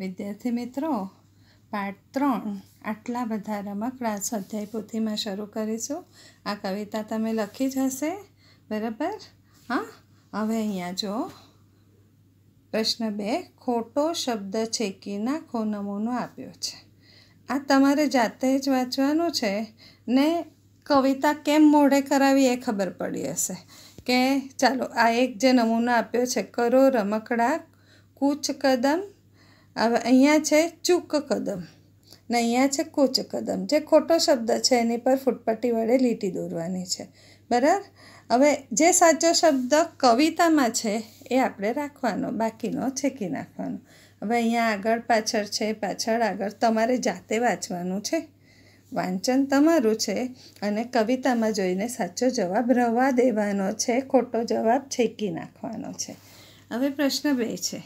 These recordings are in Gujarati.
વિદ્યાર્થી મિત્રો પાઠ ત્રણ આટલા બધા રમકડા સ્વાધ્યાય પોથીમાં શરૂ કરીશું આ કવિતા તમે લખી જ હશે બરાબર હા હવે અહીંયા જો પ્રશ્ન બે ખોટો શબ્દ છેકી નાખો નમૂનો આપ્યો છે આ તમારે જાતે જ વાંચવાનું છે ને કવિતા કેમ મોઢે કરાવી એ ખબર પડી હશે કે ચાલો આ એક જે નમૂનો આપ્યો છે કરો રમકડા કૂચ કદમ હવે અહીંયા છે ચૂક કદમ ને અહીંયા છે કૂચ કદમ જે ખોટો શબ્દ છે એની પર ફૂટપટ્ટી વડે લીટી દોરવાની છે બરાબર હવે જે સાચો શબ્દ કવિતામાં છે એ આપણે રાખવાનો બાકીનો છેકી નાખવાનો હવે અહીંયા આગળ પાછળ છે પાછળ આગળ તમારે જાતે વાંચવાનું છે વાંચન તમારું છે અને કવિતામાં જોઈને સાચો જવાબ રવા દેવાનો છે ખોટો જવાબ છેકી નાખવાનો છે હવે પ્રશ્ન બે છે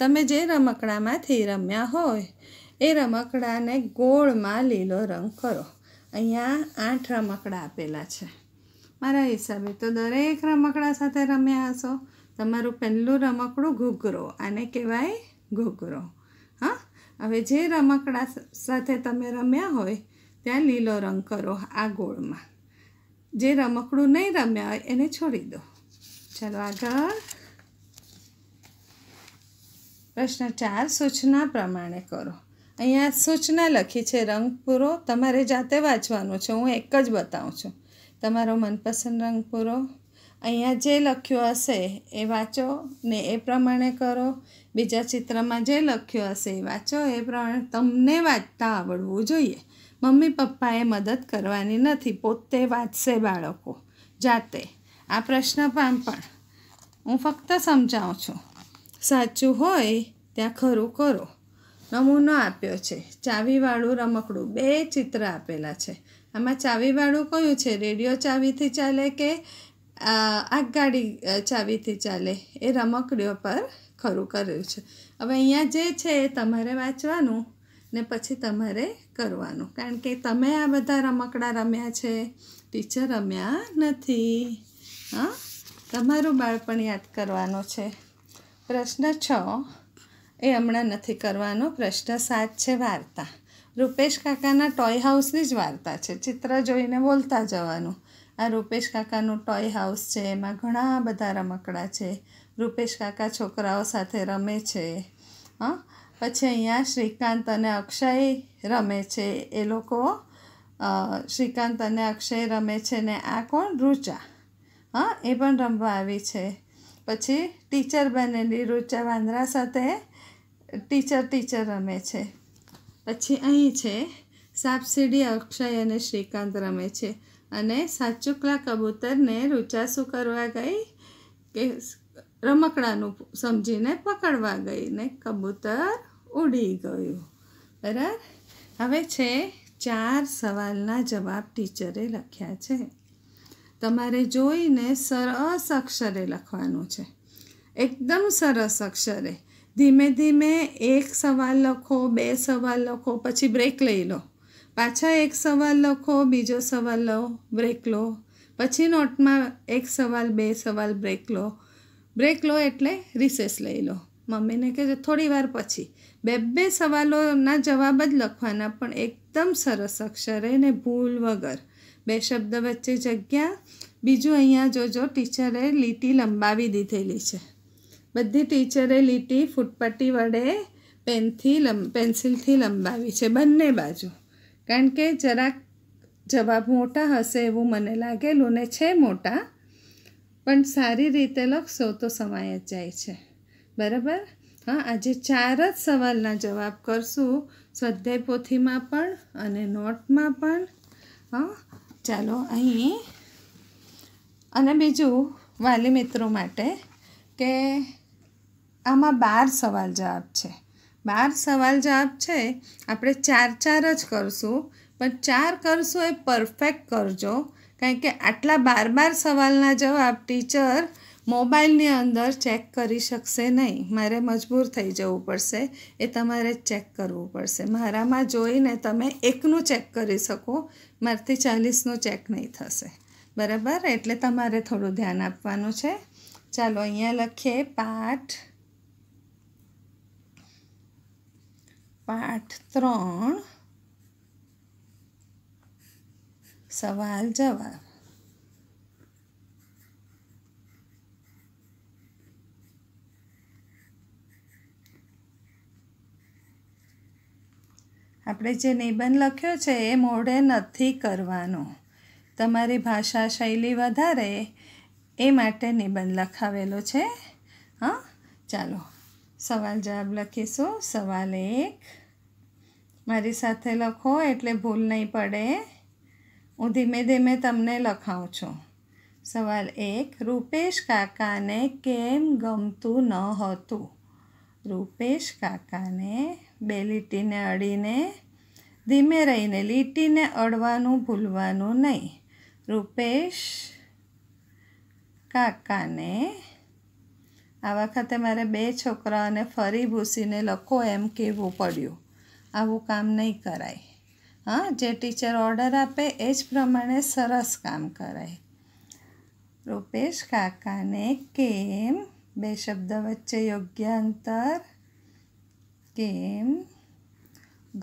તમે જે રમકડામાંથી રમ્યા હોય એ રમકડાને ગોળમાં લીલો રંગ કરો અહીંયા આઠ રમકડા આપેલા છે મારા હિસાબે તો દરેક રમકડા સાથે રમ્યા હશો તમારું પહેલું રમકડું ઘૂઘરો આને કહેવાય ઘૂઘરો હા હવે જે રમકડા સાથે તમે રમ્યા હોય ત્યાં લીલો રંગ કરો આ ગોળમાં જે રમકડું નહીં રમ્યા હોય એને છોડી દો ચાલો આગળ પ્રશ્ન ચાર સૂચના પ્રમાણે કરો અહીંયા સૂચના લખી છે રંગ પૂરો તમારે જાતે વાંચવાનો છે હું એક જ બતાવું છું તમારો મનપસંદ રંગ પૂરો અહીંયા જે લખ્યું હશે એ વાંચો ને એ પ્રમાણે કરો બીજા ચિત્રમાં જે લખ્યું હશે એ વાંચો એ પ્રમાણે તમને વાંચતા આવડવું જોઈએ મમ્મી પપ્પાએ મદદ કરવાની નથી પોતે વાંચશે બાળકો જાતે આ પ્રશ્ન પામ પણ હું ફક્ત સમજાવું છું સાચું હોય ત્યાં ખરું કરો નમૂનો આપ્યો છે ચાવીવાળું રમકડું બે ચિત્ર આપેલા છે આમાં ચાવીવાળું કયું છે રેડિયો ચાવીથી ચાલે કે આગગાડી ચાવીથી ચાલે એ રમકડીઓ પર ખરું કર્યું છે હવે અહીંયા જે છે એ તમારે વાંચવાનું ને પછી તમારે કરવાનું કારણ કે તમે આ બધા રમકડા રમ્યા છે ટીચર રમ્યા નથી હા તમારું બાળપણ યાદ કરવાનો છે પ્રશ્ન છ એ હમણાં નથી કરવાનો પ્રશ્ન સાત છે વાર્તા રૂપેશ કાકાના ટોય હાઉસની જ વાર્તા છે ચિત્ર જોઈને બોલતા જવાનું આ રૂપેશ કાકાનું ટોય હાઉસ છે એમાં ઘણા બધા રમકડા છે રૂપેશ કાકા છોકરાઓ સાથે રમે છે હા પછી અહીંયા શ્રીકાંત અને અક્ષય રમે છે એ લોકો શ્રીકાંત અને અક્ષય રમે છે ને આ કોણ રૂચા હા એ પણ રમવા આવી છે પછી ટીચર બનેલી રૂચા વાંદરા સાથે ટીચર ટીચર રમે છે પછી અહીં છે સાપસીડી અક્ષય અને શ્રીકાંત રમે છે અને સાચુકલા કબૂતરને રૂચા શું કરવા ગઈ કે રમકડાનું સમજીને પકડવા ગઈ ને કબૂતર ઉડી ગયું બરાબર હવે છે ચાર સવાલના જવાબ ટીચરે લખ્યા છે તમારે જોઈને સરસ અક્ષરે લખવાનું છે એકદમ સરસ અક્ષરે ધીમે ધીમે એક સવાલ લખો બે સવાલ લખો પછી બ્રેક લઈ લો પાછા એક સવાલ લખો બીજો સવાલ લો બ્રેક લો પછી નોટમાં એક સવાલ બે સવાલ બ્રેક લો બ્રેક લો એટલે રિસેસ લઈ લો મમ્મીને કહેજો થોડી વાર પછી બે બે સવાલોના જવાબ જ લખવાના પણ એકદમ સરસ અક્ષરે ને ભૂલ વગર બે શબ્દ વચ્ચે જગ્યા બીજું અહીંયા જોજો ટીચરે લીટી લંબાવી દીધેલી છે બધી ટીચરે લીટી ફૂટપટ્ટી વડે પેનથી લં પેન્સિલથી લંબાવી છે બંને બાજુ કારણ કે જરાક જવાબ મોટા હશે એવું મને લાગેલું ને છે મોટા પણ સારી રીતે લખશો તો સમાય જ જાય છે બરાબર હા આજે ચાર જ સવાલના જવાબ કરશું સ્વાધ્યાય પોથીમાં પણ અને નોટમાં પણ હા ચાલો અહીં અને બીજું વાલી મિત્રો માટે કે આમાં બાર સવાલ જવાબ છે બાર સવાલ જવાબ છે આપણે ચાર ચાર જ કરશું પણ ચાર કરશું એ પરફેક્ટ કરજો કારણ કે આટલા બાર બાર સવાલના જવાબ ટીચર મોબાઈલની અંદર ચેક કરી શકશે નહીં મારે મજબૂર થઈ જવું પડશે એ તમારે ચેક કરવું પડશે મારામાં જોઈને તમે એકનું ચેક કરી શકો મારથી ચાલીસનું ચેક નહીં થશે બરાબર એટલે તમારે થોડું ધ્યાન આપવાનું છે ચાલો અહીંયા લખીએ પાઠ પાઠ ત્રણ સવાલ જવાબ આપણે જે નિબંધ લખ્યો છે એ મોઢે નથી કરવાનો તમારી ભાષા શૈલી વધારે એ માટે નિબંધ લખાવેલો છે હા ચાલો સવાલ જવાબ લખીશું સવાલ એક મારી સાથે લખો એટલે ભૂલ નહીં પડે હું ધીમે ધીમે તમને લખાવું છું સવાલ એક રૂપેશ કાકાને કેમ ગમતું ન હતું રૂપેશ કાકાને બે લીટીને અડીને ધીમે રહીને લીટીને અડવાનું ભૂલવાનું નહીં રૂપેશ કાકાને આ વખતે મારે બે છોકરાઓને ફરી ભૂસીને લખો એમ કહેવું પડ્યું આવું કામ નહીં કરાય હા જે ટીચર ઓર્ડર આપે એ જ પ્રમાણે સરસ કામ કરાય રૂપેશ કાકાને કેમ બે શબ્દ વચ્ચે યોગ્ય અંતર કેમ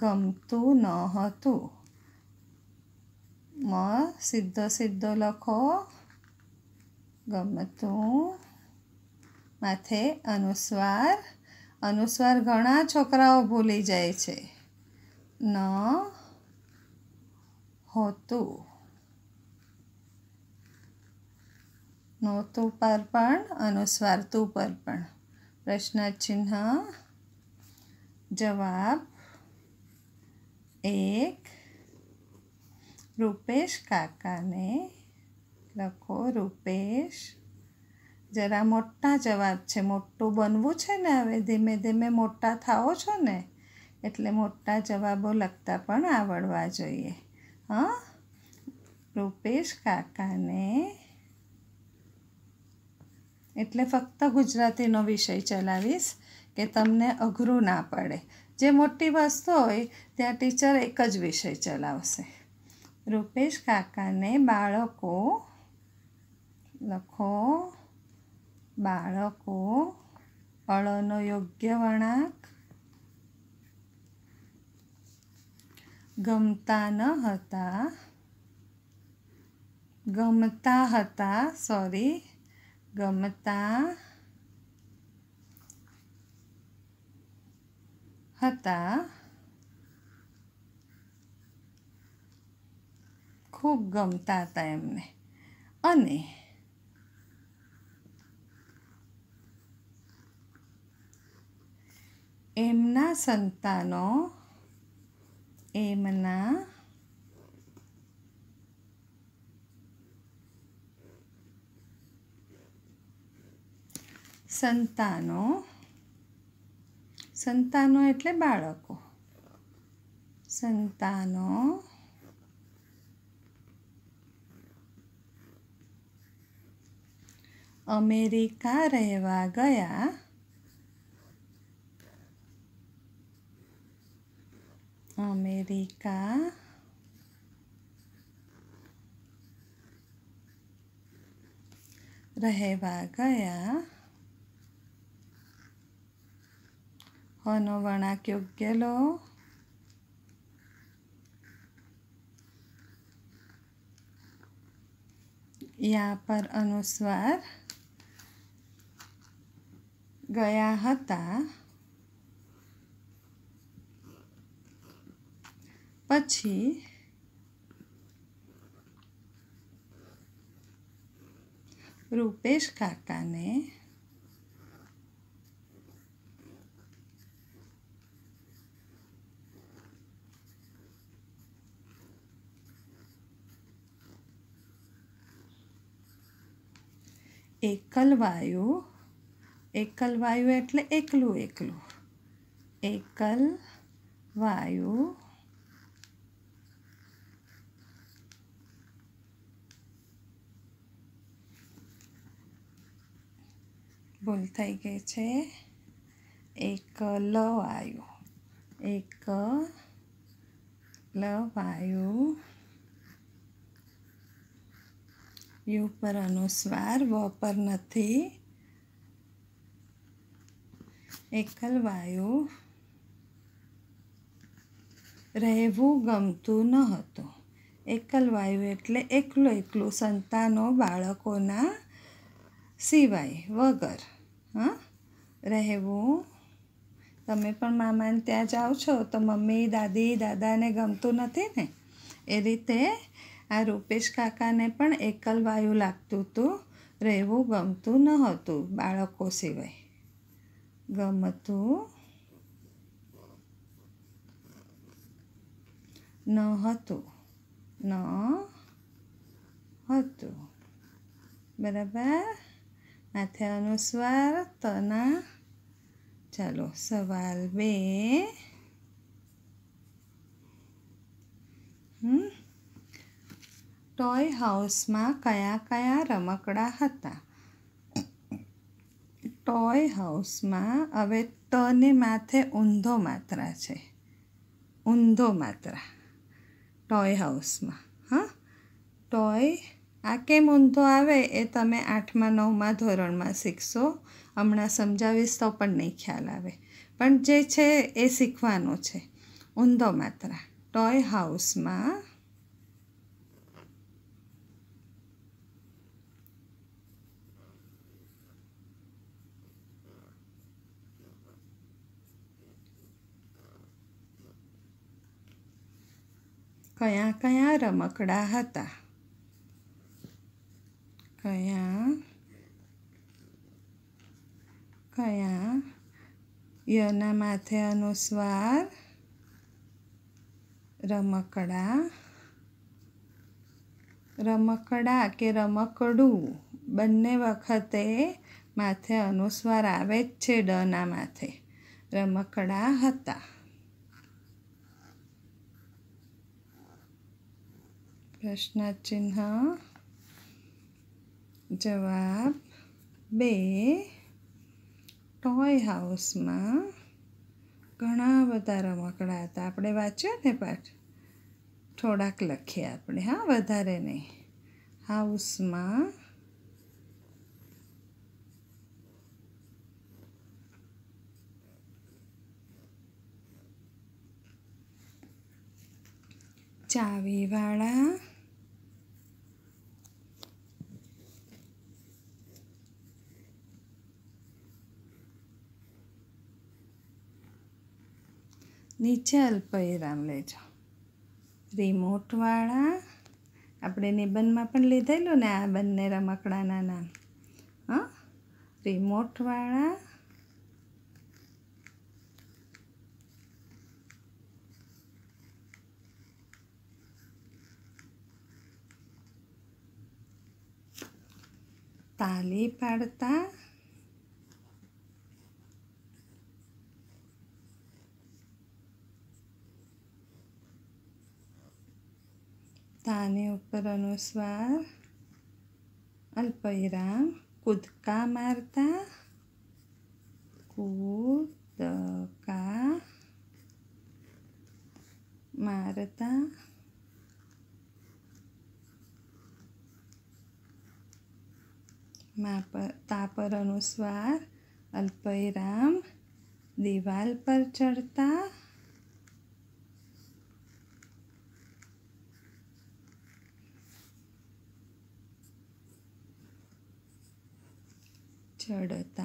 ગમતું નહોતું મ સીધો સીધો લખો ગમતું માથે અનુસ્વાર અનુસ્વાર ઘણા છોકરાઓ ભૂલી જાય છે ન હોતું નહોતું પર પણ અનુસ્વાર તું પર પણ પ્રશ્ન ચિહ્ન જવાબ એક રૂપેશ કાકાને લખો રૂપેશ જરા મોટા જવાબ છે મોટું બનવું છે ને હવે ધીમે ધીમે મોટા થાઓ છો ને એટલે મોટા જવાબો લખતા પણ આવડવા જોઈએ હા રૂપેશ કાકાને એટલે ફક્ત ગુજરાતીનો વિષય ચલાવીશ કે તમને અઘરું ના પડે જે મોટી વસ્તુ હોય ત્યાં ટીચર એક જ વિષય ચલાવશે રૂપેશ કાકાને બાળકો લખો બાળકો અળનો યોગ્ય વળાંક ગમતા ન હતા ગમતા હતા સોરી ગમતા હતા ખૂબ ગમતા હતા એમને અને એમના સંતાનો એમના સંતાનો સંતાનો એટલે બાળકો સંતાનો અમેરિકા રહેવા ગયા અમેરિકા રહેવા ગયા ಅನು ಒಣಾಕಿ ಒಗ್ಗೆಲು યા પર અનુસ્વાર ગયા હતા પછી રૂપેશ કાકાને એકલવાયુ એકલવાયુ એટલે એકલું એકલું એકલ વાયુ ભૂલ થઈ ગઈ છે એકલ વાયુ એક લ વાયુ યુ પર અનુસ્વાર વ પર નથી એકલ વાયુ રહેવું ગમતું ન હતું એકલ વાયુ એટલે એકલું એકલું સંતાનો બાળકોના સિવાય વગર હા રહેવું તમે પણ મામાને ત્યાં જાઓ છો તો મમ્મી દાદી દાદાને ગમતું નથી ને એ રીતે આ રૂપેશ કાકાને પણ એકલવાયું લાગતું હતું રહેવું ગમતું ન હતું બાળકો સિવાય ગમતું ન હતું ન હતું બરાબર માથે અનુસ્વાર તના ચાલો સવાલ બે ટોય હાઉસમાં કયા કયા રમકડા હતા ટોય હાઉસમાં હવે તને માથે ઊંધો માત્રા છે ઊંધો માત્રા ટોય હાઉસમાં હા ટોય આ કેમ ઊંધો આવે એ તમે આઠમાં નવમાં ધોરણમાં શીખશો હમણાં સમજાવીશ તો પણ નહીં ખ્યાલ આવે પણ જે છે એ શીખવાનું છે ઊંધો માત્રા ટોય હાઉસમાં કયા કયા રમકડા હતા કયા કયા યના માથે અનુસ્વાર રમકડા રમકડા કે રમકડું બંને વખતે માથે અનુસ્વાર આવે જ છે ડના માથે રમકડા હતા પ્રશ્નચિહ્ન જવાબ બે ટોય હાઉસમાં ઘણા બધા રમકડા હતા આપણે વાંચ્યો ને પાઠ થોડાક લખીએ આપણે હા વધારે નહીં હાઉસમાં ચાવીવાળા નીચે અલ્પ લેજો રિમોટવાળા આપણે નિબંધમાં પણ લીધેલું ને આ બંને રમકડાના નામ હા રિમોટવાળા તાલી પાડતા તાની ઉપર અનુસ્વાર અલ્પવિરામ કૂદકા મારતા કૂદકા મારતા મા પર તા પર અનુસ્વાર અલ્પવિરામ દિવાલ પર ચડતા चढ़ता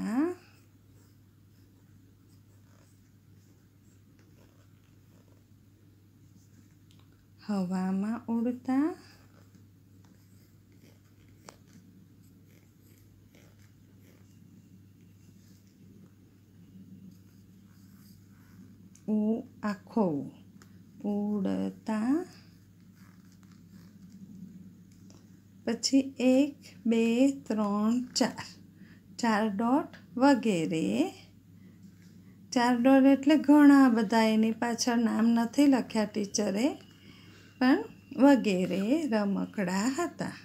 हवा उड़ता आखो उड़ता पची एक बे त्र चार ચાર ડોટ વગેરે ચાર ડોટ એટલે ઘણા બધા એની પાછળ નામ નથી લખ્યા ટીચરે પણ વગેરે રમકડા હતા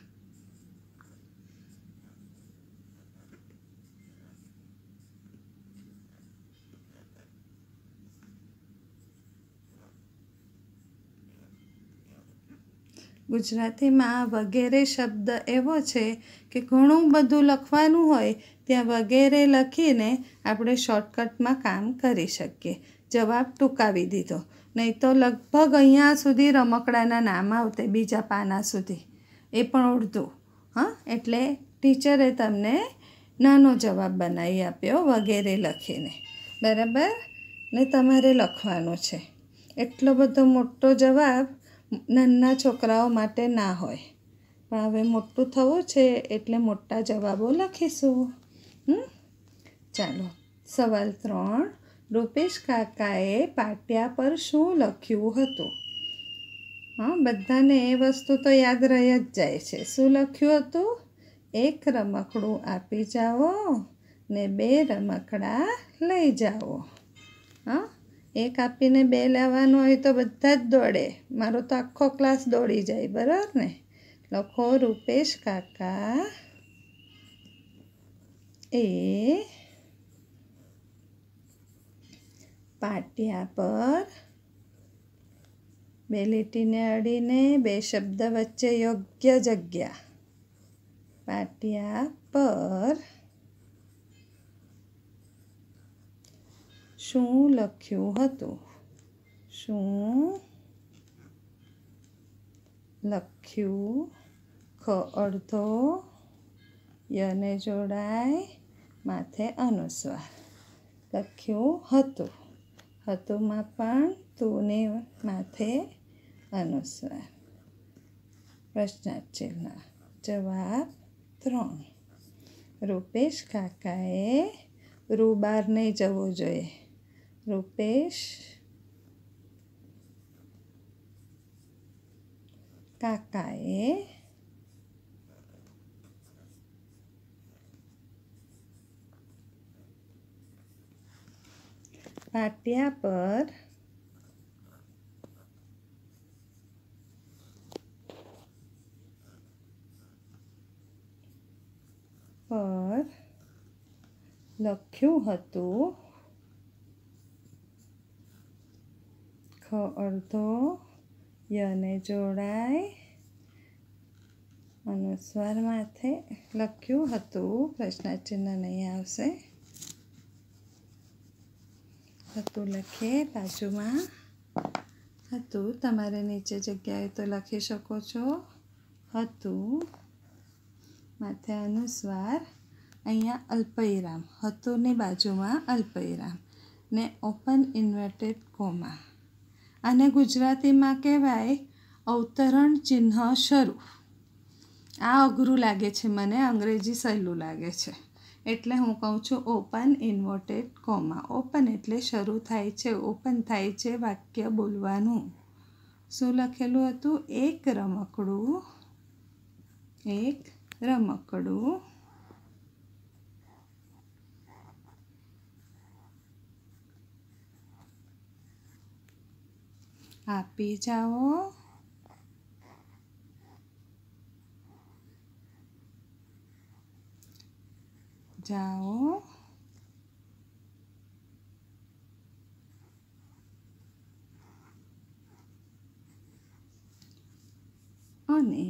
ગુજરાતીમાં વગેરે શબ્દ એવો છે કે ઘણું બધું લખવાનું હોય ત્યાં વગેરે લખીને આપણે શોર્ટકટમાં કામ કરી શકીએ જવાબ ટૂંકાવી દીધો નહીં તો લગભગ અહીંયા સુધી રમકડાના નામ આવતે બીજા પાના સુધી એ પણ ઉડતું હા એટલે ટીચરે તમને નાનો જવાબ બનાવી આપ્યો વગેરે લખીને બરાબર ને તમારે લખવાનો છે એટલો બધો મોટો જવાબ નાના છોકરાઓ માટે ના હોય પણ હવે મોટું થવું છે એટલે મોટા જવાબો લખીશું ચાલો સવાલ ત્રણ રૂપેશ કાકાએ પાટિયા પર શું લખ્યું હતું હા બધાને એ વસ્તુ તો યાદ રહી જ જાય છે શું લખ્યું હતું એક રમકડું આપી જાઓ ને બે રમકડા લઈ જાઓ હા એક આપીને બે લેવાનું હોય તો બધા જ દોડે મારો તો આખો ક્લાસ દોડી જાય બરાબર ને લખો રૂપેશ કાકા એ પાટિયા પર બે લીટીને અડીને બે શબ્દ વચ્ચે યોગ્ય જગ્યા પાટિયા પર શું લખ્યું હતું શું લખ્યું ખ અડધો યને જોડાય માથે અનુસ્વાર લખ્યું હતું હતુંમાં પણ તુને માથે અનુસ્વાર પ્રશ્નાર્થ જવાબ ત્રણ રૂપેશ કાકાએ રૂબાર નહીં જવું જોઈએ रुपेश काकाए पाटिया पर પર લખ્યું હતું સરખો અડધો યને જોડાય અનુસ્વાર માથે લખ્યું હતું પ્રશ્નાચિહ્ન નહીં આવશે હતું લખીએ બાજુમાં હતું તમારે નીચે જગ્યાએ તો લખી શકો છો હતું માથે અનુસ્વાર અહીંયા અલ્પવિરામ હતુંની બાજુમાં અલ્પવિરામ ને ઓપન ઇન્વર્ટેડ કોમા અને ગુજરાતીમાં કહેવાય અવતરણ ચિહ્ન શરૂ આ અઘરું લાગે છે મને અંગ્રેજી સહેલું લાગે છે એટલે હું કહું છું ઓપન ઇન્વર્ટેડ કોમા ઓપન એટલે શરૂ થાય છે ઓપન થાય છે વાક્ય બોલવાનું શું લખેલું હતું એક રમકડું એક રમકડું આપી જાઓ જાઓ અને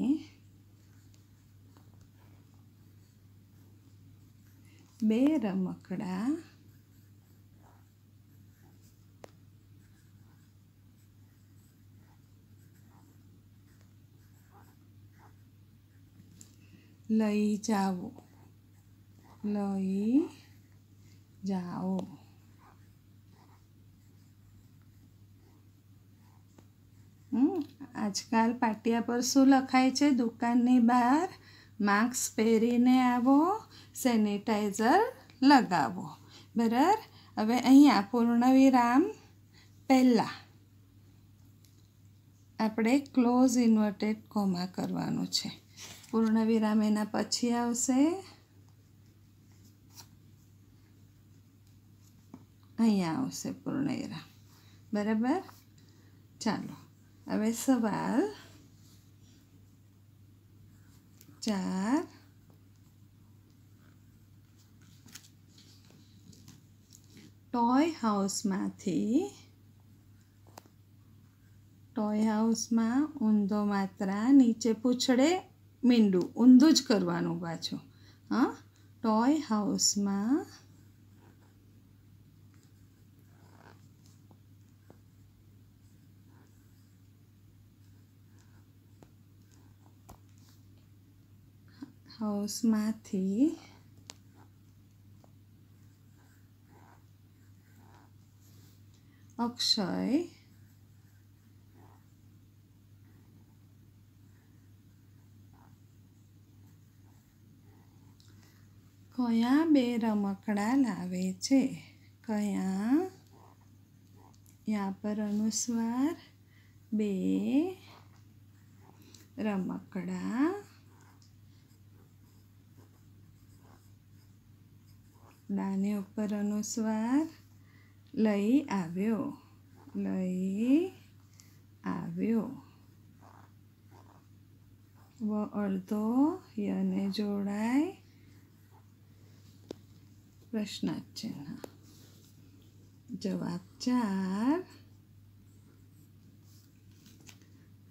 બે રમકડા લઈ જાઓ લઈ જાઓ આજકાલ પાટિયા પર શું લખાય છે દુકાનની બહાર માસ્ક પહેરીને આવો સેનિટાઈઝર લગાવો બરાબર હવે અહીંયા પૂર્ણવિરામ પહેલાં આપણે ક્લોઝ ઇન્વર્ટેડ કોમા કરવાનું છે પૂર્ણ વિરામ એના પછી આવશે અહીંયા આવશે પૂર્ણ વિરામ બરાબર ચાલો હવે સવાલ ચાર ટોય હાઉસમાંથી ટોય હાઉસમાં ઊંધો માત્રા નીચે પૂછડે મીંડું ઊંધું જ કરવાનું પાછું હા ટોય હાઉસમાં હાઉસમાંથી અક્ષય કયા બે રમકડા લાવે છે કયા યા પર અનુસ્વાર બે રમકડા ડાને ઉપર અનુસ્વાર લઈ આવ્યો લઈ આવ્યો વ અડધો યને જોડાય પ્રશ્નાર્થ ચિહ્ન જવાબ ચાર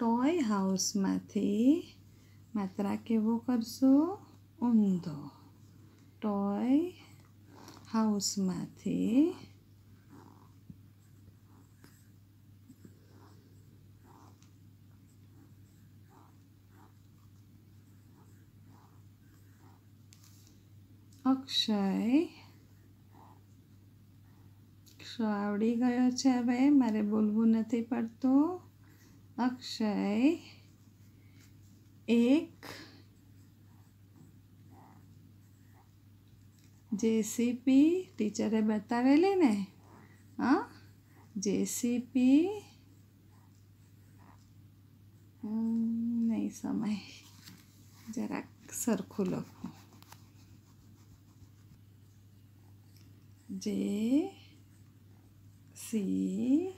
ટોય હાઉસમાંથી માત્રા કેવો કરશો ઊંધો ટોય હાઉસમાંથી અક્ષય નકશો આવડી ગયો છે હવે મારે બોલવું નથી પડતું અક્ષય એક જેસીપી ટીચરે બતાવેલી ને હા જેસીપી નહીં સમય જરાક સરખું લખું જે સી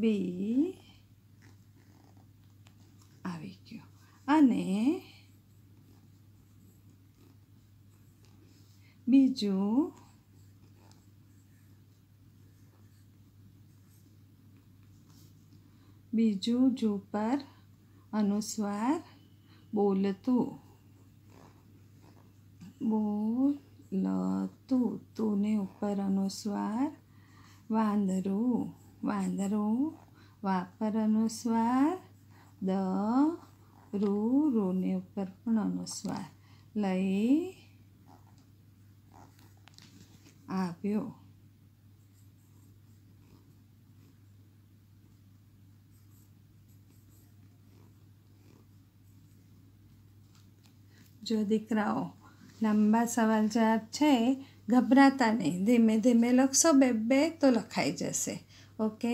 બી આવી ગયો અને બીજું બીજું જો પર અનુસ્વાર બોલતું બોલતું તુને ઉપર અનુસ્વાર વાંદરું વાંદરું વાપર અનુસ્વાર દ રુ રૂને ઉપર પણ અનુસ્વાર લઈ આપ્યો જો દીકરાઓ લાંબા સવાલ જવાબ છે ગભરાતા નહીં ધીમે ધીમે લખશો બે બે તો લખાઈ જશે ઓકે